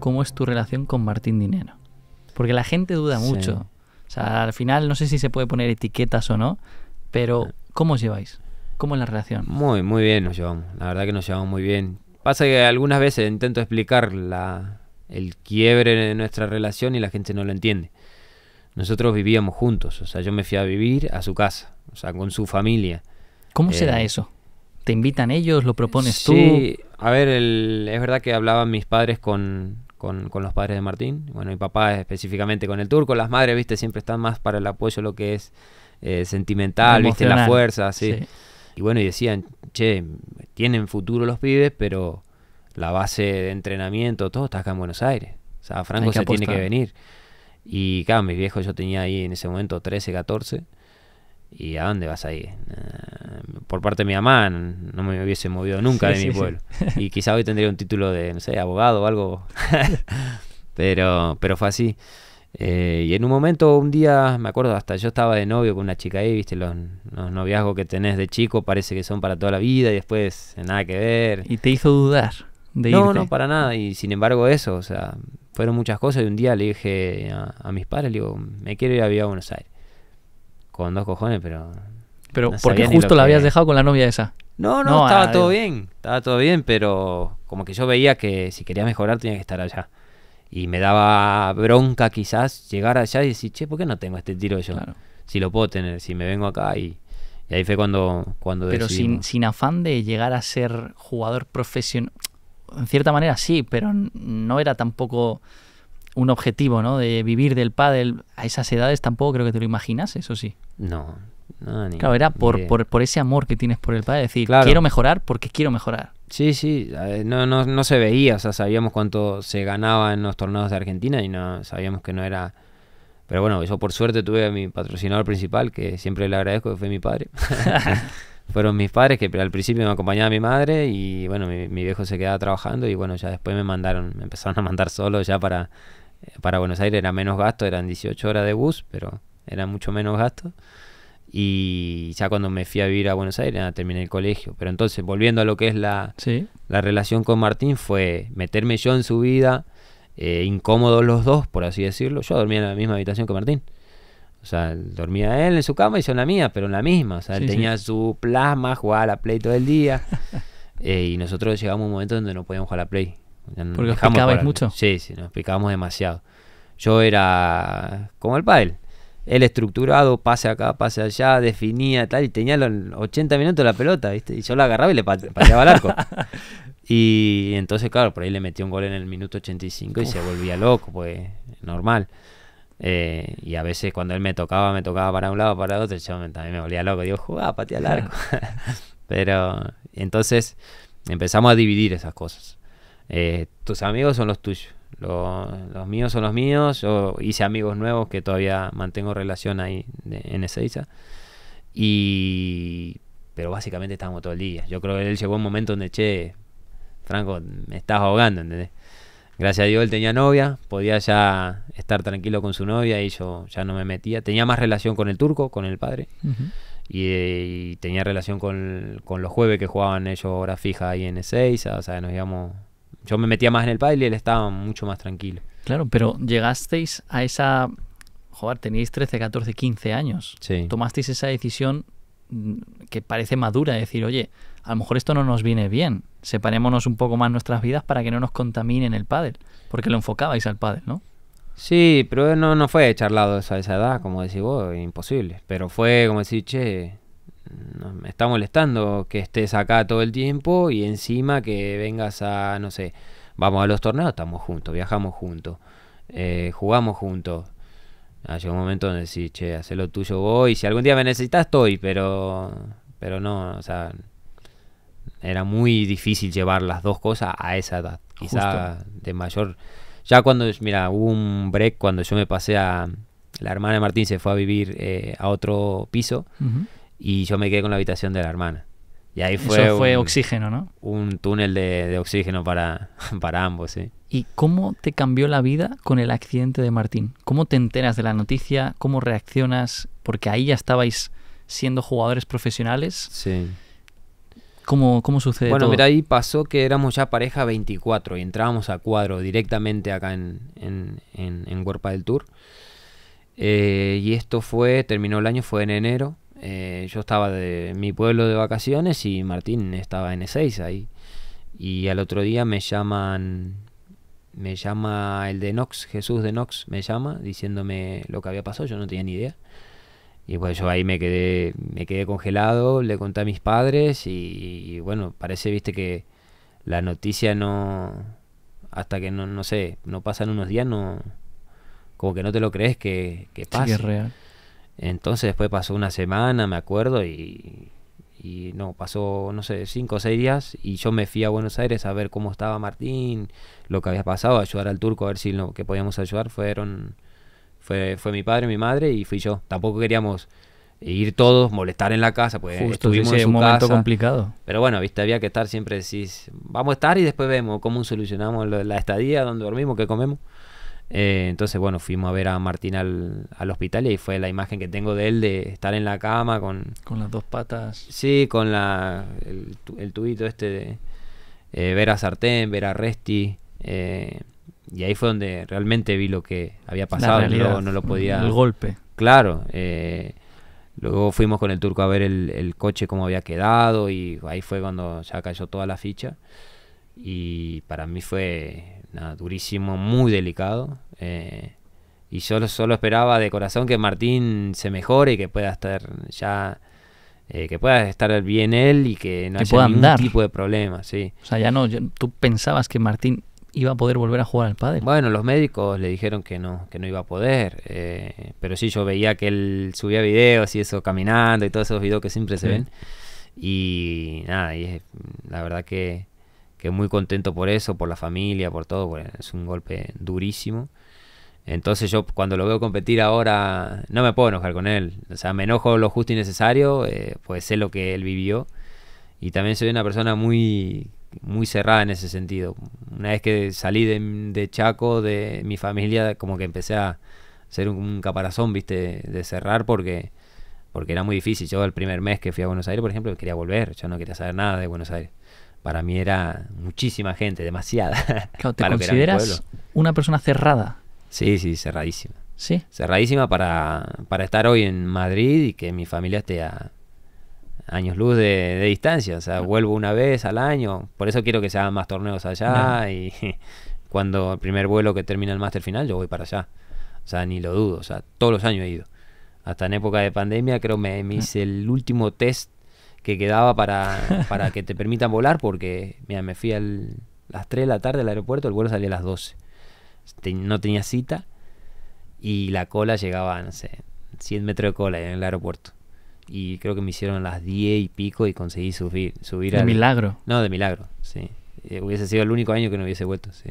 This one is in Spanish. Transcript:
cómo es tu relación con Martín Dinero. Porque la gente duda mucho. O sea, al final no sé si se puede poner etiquetas o no, pero ¿cómo os lleváis? ¿Cómo es la relación? Muy, muy bien nos llevamos. La verdad que nos llevamos muy bien. Pasa que algunas veces intento explicar el quiebre de nuestra relación y la gente no lo entiende. Nosotros vivíamos juntos, o sea, yo me fui a vivir a su casa, o sea, con su familia. ¿Cómo se da eh, eso? ¿Te invitan ellos? ¿Lo propones tú? Sí, a ver, es verdad que hablaban mis padres con, con, con, los padres de Martín. Bueno, mi papá específicamente con el turco. Las madres, viste, siempre están más para el apoyo, lo que es eh, sentimental, viste, la fuerza, así Y bueno, y decían, che, tienen futuro los pibes, pero la base de entrenamiento, todo está acá en Buenos Aires. O sea, Franco se tiene que venir. Y claro, mis viejos yo tenía ahí en ese momento 13, 14. ¿Y a dónde vas a ir? Eh, por parte de mi mamá, no me hubiese movido nunca de mi pueblo. Y quizá hoy tendría un título de, no sé, abogado o algo. pero, pero fue así. Eh, y en un momento, un día, me acuerdo, hasta yo estaba de novio con una chica ahí, viste, los, noviazgos que tenés de chico parece que son para toda la vida y después eh, nada que ver. ¿Y te hizo dudar de No, irte? no, para nada. Y sin embargo, eso, o sea, fueron muchas cosas. Y un día le dije a mis padres, le digo, me quiero ir a vivir a Buenos Aires con dos cojones, pero. Pero, porque justo la habías dejado con la novia esa? No, no, estaba todo bien, estaba todo bien, pero como que yo veía que si quería mejorar tenía que estar allá. Y me daba bronca quizás llegar allá y decir, che, ¿por qué no tengo este tiro yo? Si lo puedo tener, si me vengo acá y, y ahí fue cuando... cuando pero sin, sin, afán de llegar a ser jugador profesional, en cierta manera sí, pero no era tampoco un objetivo, ¿no? De vivir del pádel a esas edades tampoco creo que te lo imaginas, eso sí. No, no, ni, claro, era por, por, ese amor que tienes por el padre, decir, quiero mejorar porque quiero mejorar. Sí, sí, eh, no, no, se veía, o sea, sabíamos cuánto se ganaba en los torneos de Argentina y no sabíamos que no era... Pero bueno, yo por suerte tuve a mi patrocinador principal, que siempre le agradezco, que fue mi padre. Fueron mis padres que al principio me acompañaba mi madre y bueno, mi, mi viejo se quedaba trabajando y bueno, ya después me mandaron, me empezaron a mandar solo ya para para Buenos Aires era menos gasto, eran 18 horas de bus, pero era mucho menos gasto. Y ya cuando me fui a vivir a Buenos Aires, terminé el colegio. Pero entonces, volviendo a lo que es la, la relación con Martín, fue meterme yo en su vida, eh, incómodos los dos, por así decirlo. Yo dormía en la misma habitación que Martín. O sea, dormía él en su cama y yo en la mía, pero en la misma. O sea, él tenía su plasma, jugaba a la Play todo el día. Eh, y nosotros llegamos a un momento donde no podíamos jugar a la Play. Porque os picabais mucho. Sí, sí, nos picábamos demasiado. Yo era como el pádel. Él estructurado, pase acá, pase allá, definía tal, y tenía los 80 minutos la pelota, ¿viste? Y yo la agarraba y le pateaba el arco. y entonces, claro, por ahí le metió un gol en el minuto 85 y se volvía loco, pues normal. Eh, y a veces cuando él me tocaba, me tocaba para un lado, para el otro, yo también me volvía loco. Digo, jugá, patea el arco. Pero entonces empezamos a dividir esas cosas. Eh, tus amigos son los tuyos, los, míos son los míos, yo hice amigos nuevos que todavía mantengo relación ahí en Ezeiza, y, pero básicamente estábamos todo el día, yo creo que él llegó un momento donde, che, Franco, me estás ahogando, ¿entendés? Gracias a Dios él tenía novia, podía ya estar tranquilo con su novia y yo ya no me metía. Tenía más relación con el turco, con el padre. Eh, y, tenía relación con, los jueves que jugaban ellos hora fija ahí en Ezeiza, o sea, nos íbamos yo me metía más en el pádel y él estaba mucho más tranquilo. Claro, pero llegasteis a esa... Joder, teníais 13, 14, 15 años. Tomasteis esa decisión mm, que parece madura, decir, oye, a lo mejor esto no nos viene bien, separémonos un poco más nuestras vidas para que no nos contaminen el pádel, porque lo enfocabais al pádel, ¿no? Sí, pero no, no fue charlado a esa edad, como decís vos, imposible, pero fue como decir, che, me está molestando que estés acá todo el tiempo y encima que vengas a, no sé, vamos a los torneos, estamos juntos, viajamos juntos, eh, jugamos juntos. Ah, Llegó un momento donde decís, che, haz lo tuyo voy, si algún día me necesitas estoy, pero, pero no, o sea, era muy difícil llevar las dos cosas a esa edad, quizá de mayor. Ya cuando, mira, hubo un break cuando yo me pasé a, la hermana de Martín se fue a vivir eh, a otro piso y yo me quedé con la habitación de la hermana. Y ahí fue. Eso fue oxígeno, ¿no? Un túnel de, oxígeno para, para ambos, sí. ¿Y cómo te cambió la vida con el accidente de Martín? ¿Cómo te enteras de la noticia? ¿Cómo reaccionas? Porque ahí ya estabais siendo jugadores profesionales. Sí. ¿Cómo, cómo sucede Bueno, mira, ahí pasó que éramos ya pareja 24 y entrábamos a cuadro directamente acá en, en, en, Huerpa del Tour. Eh, y esto fue, terminó el año, fue en enero eh, yo estaba de mi pueblo de vacaciones y Martín estaba en e ahí. Y al otro día me llaman, me llama el de Nox, Jesús de Nox, me llama diciéndome lo que había pasado, yo no tenía ni idea. Y pues yo ahí me quedé, me quedé congelado, le conté a mis padres y, bueno, parece, viste, que la noticia no, hasta que no, sé, no pasan unos días, no, como que no te lo crees que, pasa. es real. Entonces después pasó una semana, me acuerdo, y, no, pasó, no sé, cinco o seis días y yo me fui a Buenos Aires a ver cómo estaba Martín, lo que había pasado, ayudar al turco, a ver si lo que podíamos ayudar fueron, fue, fue mi padre, mi madre y fui yo. Tampoco queríamos ir todos, molestar en la casa, pues estuvimos en momento complicado. Pero bueno, viste, había que estar siempre, decís, vamos a estar y después vemos cómo solucionamos la estadía, dónde dormimos, qué comemos. Eh, entonces, bueno, fuimos a ver a Martín al, hospital y ahí fue la imagen que tengo de él de estar en la cama con... Con las dos patas. Sí, con la, el, tubito este de eh, ver a Sartén, ver a Resti. Eh, y ahí fue donde realmente vi lo que había pasado. Luego no lo podía... El golpe. Claro. luego fuimos con el turco a ver el, el coche, cómo había quedado y ahí fue cuando ya cayó toda la ficha. Y para mí fue nada, durísimo, muy delicado. Eh, y yo solo esperaba de corazón que Martín se mejore y que pueda estar ya eh, que pueda estar bien él y que no haya ningún tipo de problema sí o sea ya no tú pensabas que Martín iba a poder volver a jugar al padre bueno los médicos le dijeron que no que no iba a poder eh, pero sí yo veía que él subía videos y eso caminando y todos esos videos que siempre se ven y nada y es, la verdad que que muy contento por eso, por la familia, por todo, es un golpe durísimo. Entonces yo cuando lo veo competir ahora no me puedo enojar con él, o sea, me enojo lo justo y necesario, eh, pues sé lo que él vivió y también soy una persona muy muy cerrada en ese sentido. Una vez que salí de, de Chaco, de mi familia, como que empecé a ser un, caparazón, viste, de cerrar porque porque era muy difícil. Yo el primer mes que fui a Buenos Aires, por ejemplo, quería volver, yo no quería saber nada de Buenos Aires para mí era muchísima gente, demasiada. Claro, ¿te consideras una persona cerrada? Sí, sí, cerradísima. ¿Sí? Cerradísima para, para estar hoy en Madrid y que mi familia esté a años luz de, distancia. O sea, vuelvo una vez al año. Por eso quiero que se hagan más torneos allá y cuando el primer vuelo que termina el máster final yo voy para allá. O sea, ni lo dudo. O sea, todos los años he ido. Hasta en época de pandemia creo me, me hice el último test que quedaba para, para que te permitan volar, porque mira, me fui a las 3 de la tarde al aeropuerto, el vuelo salía a las 12. no tenía cita y la cola llegaba, no sé, 100 metros de cola en el aeropuerto. Y creo que me hicieron las 10 y pico y conseguí subir. subir de milagro. No, de milagro, sí. Eh, hubiese sido el único año que no hubiese vuelto, sí.